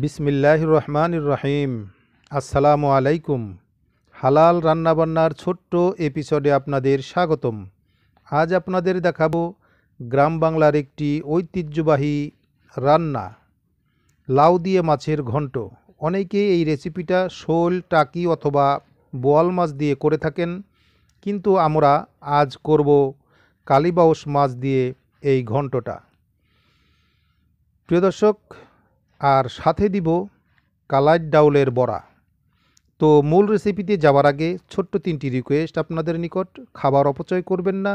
বিসমিল্লাহ রহমান রহিম আসসালামু আলাইকুম হালাল রান্নাবান্নার ছোট্ট এপিসোডে আপনাদের স্বাগতম আজ আপনাদের দেখাবো গ্রাম বাংলার একটি ঐতিহ্যবাহী রান্না লাউ দিয়ে মাছের ঘন্ট অনেকে এই রেসিপিটা শোল টাকি অথবা বোয়াল মাছ দিয়ে করে থাকেন কিন্তু আমরা আজ করব কালিবাউস মাছ দিয়ে এই ঘন্টটা প্রিয় দর্শক আর সাথে দিব কালাজ ডাউলের বড়া তো মূল রেসিপিতে যাওয়ার আগে ছোট্ট তিনটি রিকোয়েস্ট আপনাদের নিকট খাবার অপচয় করবেন না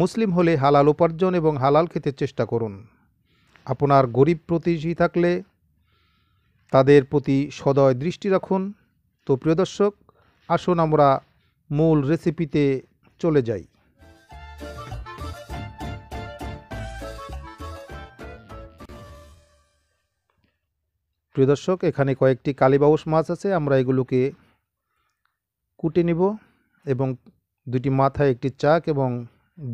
মুসলিম হলে হালাল উপার্জন এবং হালাল খেতে চেষ্টা করুন আপনার গরিব প্রতিযোগী থাকলে তাদের প্রতি সদয় দৃষ্টি রাখুন তো প্রিয় দর্শক আসুন আমরা মূল রেসিপিতে চলে যাই প্রিয় দর্শক এখানে কয়েকটি কালীবাউস মাছ আছে আমরা এগুলোকে কুটে নিব এবং দুটি মাথা একটি চাক এবং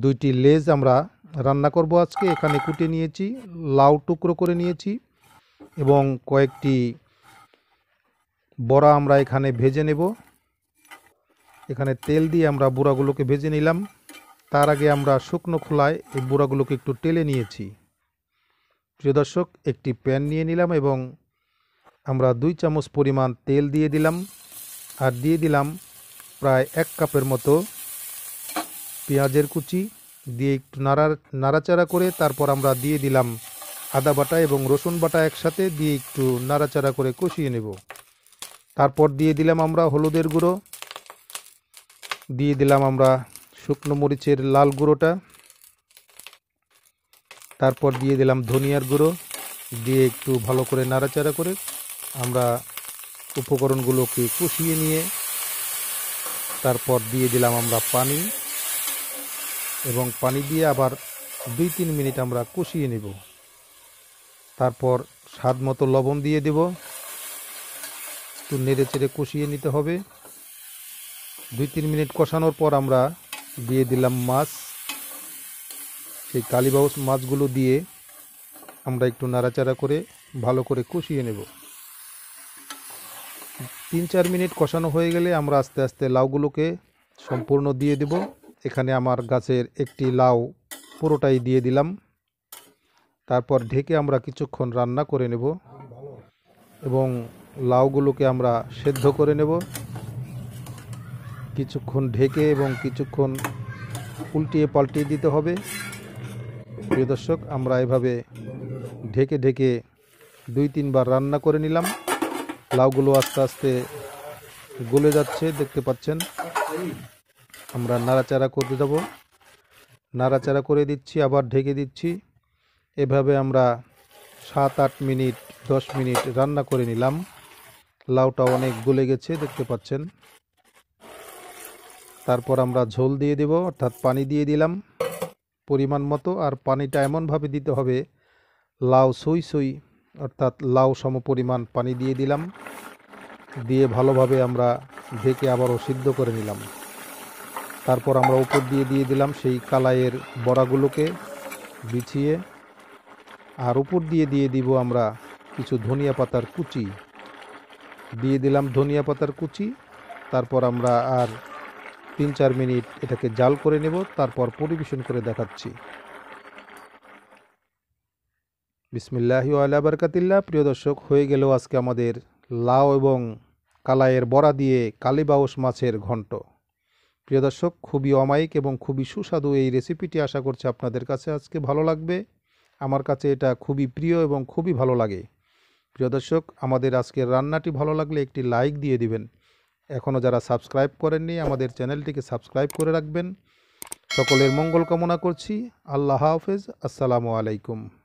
দুইটি লেজ আমরা রান্না করব আজকে এখানে কুটে নিয়েছি লাউ টুকরো করে নিয়েছি এবং কয়েকটি বড়া আমরা এখানে ভেজে নেব এখানে তেল দিয়ে আমরা বুড়াগুলোকে ভেজে নিলাম তার আগে আমরা শুকনো খোলায় এই বুড়াগুলোকে একটু টেলে নিয়েছি প্রিয় দর্শক একটি প্যান নিয়ে নিলাম এবং আমরা দুই চামচ পরিমাণ তেল দিয়ে দিলাম আর দিয়ে দিলাম প্রায় এক কাপের মতো পেঁয়াজের কুচি দিয়ে একটু নাড়া নাড়াচাড়া করে তারপর আমরা দিয়ে দিলাম আদা বাটা এবং রসুন বাটা একসাথে দিয়ে একটু নাড়াচাড়া করে কষিয়ে নেব তারপর দিয়ে দিলাম আমরা হলুদের গুঁড়ো দিয়ে দিলাম আমরা শুকনো মরিচের লাল গুঁড়োটা তারপর দিয়ে দিলাম ধনিয়ার গুঁড়ো দিয়ে একটু ভালো করে নাড়াচাড়া করে আমরা উপকরণগুলোকে কষিয়ে নিয়ে তারপর দিয়ে দিলাম আমরা পানি এবং পানি দিয়ে আবার দুই তিন মিনিট আমরা কষিয়ে নেব তারপর স্বাদ মতো লবণ দিয়ে দেব একটু নেড়ে চেড়ে কষিয়ে নিতে হবে দুই তিন মিনিট কষানোর পর আমরা দিয়ে দিলাম মাছ সেই কালিবাউস মাছগুলো দিয়ে আমরা একটু নাড়াচাড়া করে ভালো করে কষিয়ে নেব তিন চার মিনিট কষানো হয়ে গেলে আমরা আস্তে আস্তে লাউগুলোকে সম্পূর্ণ দিয়ে দেব এখানে আমার গাছের একটি লাউ পুরোটাই দিয়ে দিলাম তারপর ঢেকে আমরা কিছুক্ষণ রান্না করে নেব এবং লাউগুলোকে আমরা সেদ্ধ করে নেব কিছুক্ষণ ঢেকে এবং কিছুক্ষণ উল্টিয়ে পাল্টিয়ে দিতে হবে প্রিয় দর্শক আমরা এভাবে ঢেকে ঢেকে দুই তিনবার রান্না করে নিলাম লাউগুলো আস্তে আস্তে গলে যাচ্ছে দেখতে পাচ্ছেন আমরা নাড়াচাড়া করতে যাব নাড়াচাড়া করে দিচ্ছি আবার ঢেকে দিচ্ছি এভাবে আমরা সাত আট মিনিট দশ মিনিট রান্না করে নিলাম লাউটা অনেক গলে গেছে দেখতে পাচ্ছেন তারপর আমরা ঝোল দিয়ে দেব অর্থাৎ পানি দিয়ে দিলাম পরিমাণ মতো আর পানিটা এমনভাবে দিতে হবে লাউ সই সই অর্থাৎ লাউ সম পরিমাণ পানি দিয়ে দিলাম দিয়ে ভালোভাবে আমরা ঢেকে আবারও সিদ্ধ করে নিলাম তারপর আমরা উপর দিয়ে দিয়ে দিলাম সেই কালাইয়ের বড়াগুলোকে বিছিয়ে আর উপর দিয়ে দিয়ে দিব আমরা কিছু ধনিয়া পাতার কুচি দিয়ে দিলাম ধনিয়া পাতার কুচি তারপর আমরা আর তিন চার মিনিট এটাকে জাল করে নেব তারপর পরিবেশন করে দেখাচ্ছি বিসমিল্লাহি আল্লাহ বারকাতিল্লা প্রিয় দর্শক হয়ে গেল আজকে আমাদের লাউ এবং কালায়ের বড়া দিয়ে কালিবাউস মাছের ঘন্ট প্রিয় দর্শক খুবই অমায়িক এবং খুবই সুস্বাদু এই রেসিপিটি আশা করছি আপনাদের কাছে আজকে ভালো লাগবে আমার কাছে এটা খুবই প্রিয় এবং খুবই ভালো লাগে প্রিয় দর্শক আমাদের আজকের রান্নাটি ভালো লাগলে একটি লাইক দিয়ে দিবেন এখনও যারা সাবস্ক্রাইব করেননি আমাদের চ্যানেলটিকে সাবস্ক্রাইব করে রাখবেন সকলের মঙ্গল কামনা করছি আল্লাহ হাফেজ আসসালামু আলাইকুম